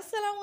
Aslam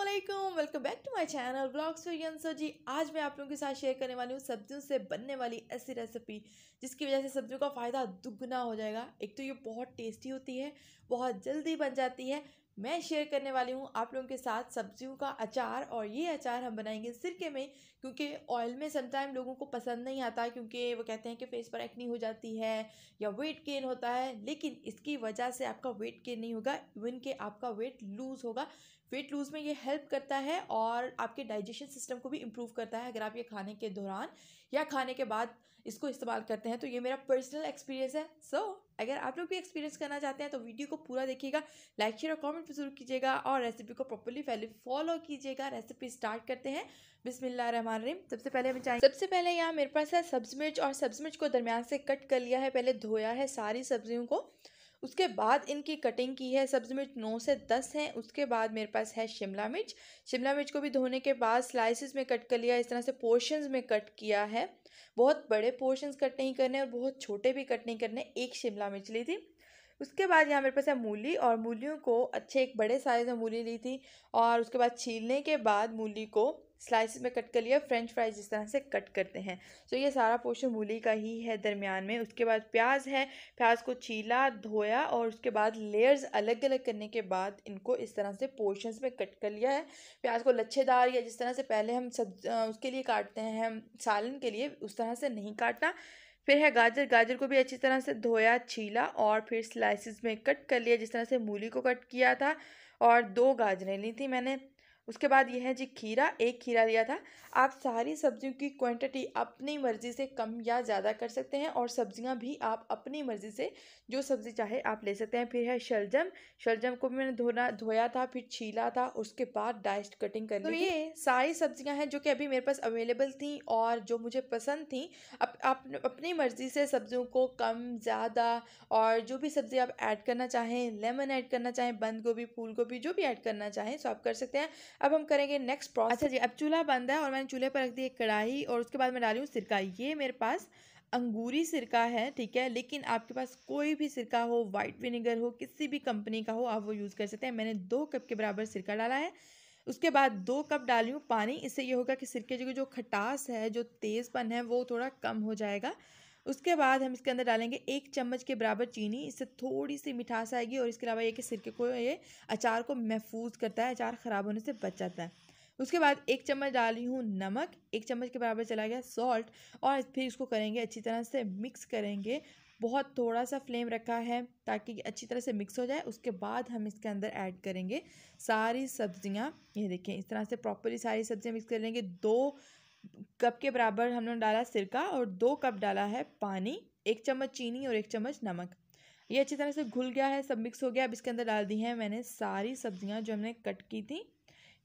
welcome back to my channel blogs for यंसर जी आज मैं आप लोगों के साथ शेयर करने वाली हूँ सब्जियों से बनने वाली ऐसी रेसिपी जिसकी वजह से सब्जियों का फ़ायदा दुगना हो जाएगा एक तो ये बहुत टेस्टी होती है बहुत जल्दी बन जाती है मैं शेयर करने वाली हूँ आप लोगों के साथ सब्जियों का अचार और ये अचार हम बनाएंगे सिरके में क्योंकि ऑयल में समटाइम लोगों को पसंद नहीं आता क्योंकि वो कहते हैं कि फेस पर एक्नी हो जाती है या वेट गेन होता है लेकिन इसकी वजह से आपका वेट गेन नहीं होगा इवन के आपका वेट लूज़ होगा वेट लूज़ में ये हेल्प करता है और आपके डाइजेशन सिस्टम को भी इम्प्रूव करता है अगर आप ये खाने के दौरान या खाने के बाद इसको इस्तेमाल करते हैं तो ये मेरा पर्सनल एक्सपीरियंस है सो so, अगर आप लोग भी एक्सपीरियंस करना चाहते हैं तो वीडियो को पूरा देखिएगा लाइक शेयर और भी जरूर कीजिएगा और रेसिपी को प्रॉपरली फॉलो कीजिएगा रेसिपी स्टार्ट करते हैं बिस्मिल्लाह रहमान रहीम सबसे पहले हमें चाहिए सबसे पहले यहाँ मेरे पास है सब्ज मिर्च और सब्ज मिर्च को दरमियान से कट कर लिया है पहले धोया है सारी सब्जियों को उसके बाद इनकी कटिंग की है सब्ज़ मिर्च नौ से दस हैं उसके बाद मेरे पास है शिमला मिर्च शिमला मिर्च को भी धोने के बाद स्लाइसिस में कट कर लिया इस तरह से पोर्शंस में कट किया है बहुत बड़े पोर्शंस कट नहीं करने और बहुत छोटे भी कट नहीं करने एक शिमला मिर्च ली थी उसके बाद यहाँ मेरे पास है मूली और मूलियों को अच्छे एक बड़े साइज़ में मूली ली थी और उसके बाद छीलने के बाद मूली को स्लाइसिस में कट कर लिया फ्रेंच फ्राइज जिस तरह से कट करते हैं तो ये सारा पोर्शन मूली का ही है दरमियान में उसके बाद प्याज है प्याज को छीला धोया और उसके बाद लेयर्स अलग अलग करने के बाद इनको इस तरह से पोर्शन में कट कर लिया है प्याज को लच्छेदार या जिस तरह से पहले हम सब्ज उसके लिए काटते हैं सालन के लिए उस तरह से नहीं काटना फिर है गाजर गाजर को भी अच्छी तरह से धोया छीला और फिर स्लाइसिस में कट कर लिया जिस तरह से मूली को कट किया था और दो गाजरें ली थी मैंने उसके बाद यह है जी खीरा एक खीरा लिया था आप सारी सब्जियों की क्वांटिटी अपनी मर्ज़ी से कम या ज़्यादा कर सकते हैं और सब्जियां भी आप अपनी मर्ज़ी से जो सब्ज़ी चाहे आप ले सकते हैं फिर है शलजम शलजम को भी मैंने धोना धोया था फिर छीला था उसके बाद डाइस्ट कटिंग ली तो ये सारी सब्जियाँ हैं जो कि अभी मेरे पास अवेलेबल थी और जो मुझे पसंद थी अप, आप अपनी मर्ज़ी से सब्जियों को कम ज़्यादा और जो भी सब्ज़ी आप ऐड करना चाहें लेमन ऐड करना चाहें बंद गोभी फूल गोभी जो भी ऐड करना चाहें सो आप कर सकते हैं अब हम करेंगे नेक्स्ट प्रोसेस अच्छा जी अब चूल्हा बंद है और मैंने चूल्हे पर रख दी एक कढ़ाई और उसके बाद मैं डाली हूँ सिरका ये मेरे पास अंगूरी सिरका है ठीक है लेकिन आपके पास कोई भी सिरका हो वाइट विनेगर हो किसी भी कंपनी का हो आप वो यूज़ कर सकते हैं मैंने दो कप के बराबर सिरका डाला है उसके बाद दो कप डाली हूँ पानी इससे ये होगा कि सिरके की जो खटास है जो तेज़पन है वो थोड़ा कम हो जाएगा उसके बाद हम इसके अंदर डालेंगे एक चम्मच के बराबर चीनी इससे थोड़ी सी मिठास आएगी और इसके अलावा ये कि सिरके को ये अचार को महफूज करता है अचार ख़राब होने से बच जाता है उसके बाद एक चम्मच डाली हूँ नमक एक चम्मच के बराबर चला गया सॉल्ट और फिर इसको करेंगे अच्छी तरह से मिक्स करेंगे बहुत थोड़ा सा फ्लेम रखा है ताकि अच्छी तरह से मिक्स हो जाए उसके बाद हम इसके अंदर ऐड करेंगे सारी सब्जियां ये देखें इस तरह से प्रॉपरली सारी सब्जियां मिक्स कर लेंगे दो कप के बराबर हम लोग डाला सिरका और दो कप डाला है पानी एक चम्मच चीनी और एक चम्मच नमक ये अच्छी तरह से घुल गया है सब मिक्स हो गया अब इसके अंदर डाल दी हैं मैंने सारी सब्जियां जो हमने कट की थी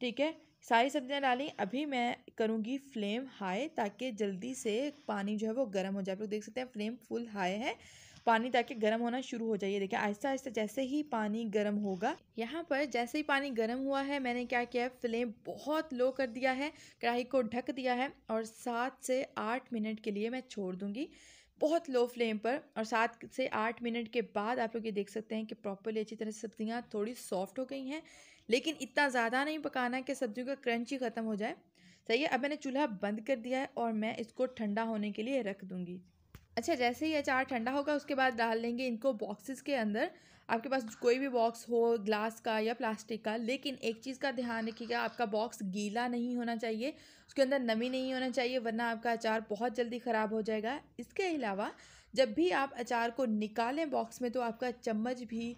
ठीक है सारी सब्जियां डाली अभी मैं करूँगी फ्लेम हाई ताकि जल्दी से पानी जो है वो गर्म हो जाए आप लोग देख सकते हैं फ्लेम फुल हाई है पानी ताकि गर्म होना शुरू हो जाए देखिए आहिस्ता आहिस्ता जैसे ही पानी गर्म होगा यहाँ पर जैसे ही पानी गर्म हुआ है मैंने क्या किया है फ्लेम बहुत लो कर दिया है कढ़ाई को ढक दिया है और सात से आठ मिनट के लिए मैं छोड़ दूँगी बहुत लो फ्लेम पर और सात से आठ मिनट के बाद आप लोग ये देख सकते हैं कि प्रॉपरली अच्छी तरह से सब्ज़ियाँ थोड़ी सॉफ्ट हो गई हैं लेकिन इतना ज़्यादा नहीं पकाना कि सब्ज़ियों का क्रंच ही ख़त्म हो जाए सही है अब मैंने चूल्हा बंद कर दिया है और मैं इसको ठंडा होने के लिए रख दूँगी अच्छा जैसे ही अचार ठंडा होगा उसके बाद डाल लेंगे इनको बॉक्सेस के अंदर आपके पास कोई भी बॉक्स हो ग्लास का या प्लास्टिक का लेकिन एक चीज़ का ध्यान रखिएगा आपका बॉक्स गीला नहीं होना चाहिए उसके अंदर नमी नहीं होना चाहिए वरना आपका अचार बहुत जल्दी ख़राब हो जाएगा इसके अलावा जब भी आप अचार को निकालें बॉक्स में तो आपका चम्मच भी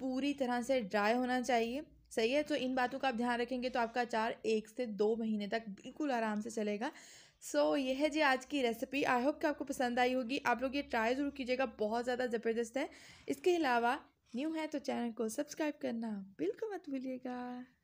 पूरी तरह से ड्राई होना चाहिए सही है तो इन बातों का आप ध्यान रखेंगे तो आपका अचार एक से दो महीने तक बिल्कुल आराम से चलेगा सो so, यह है जी आज की रेसिपी आई होप कि आपको पसंद आई होगी आप लोग ये ट्राई ज़रूर कीजिएगा बहुत ज़्यादा ज़बरदस्त है इसके अलावा न्यू है तो चैनल को सब्सक्राइब करना बिल्कुल मत भूलिएगा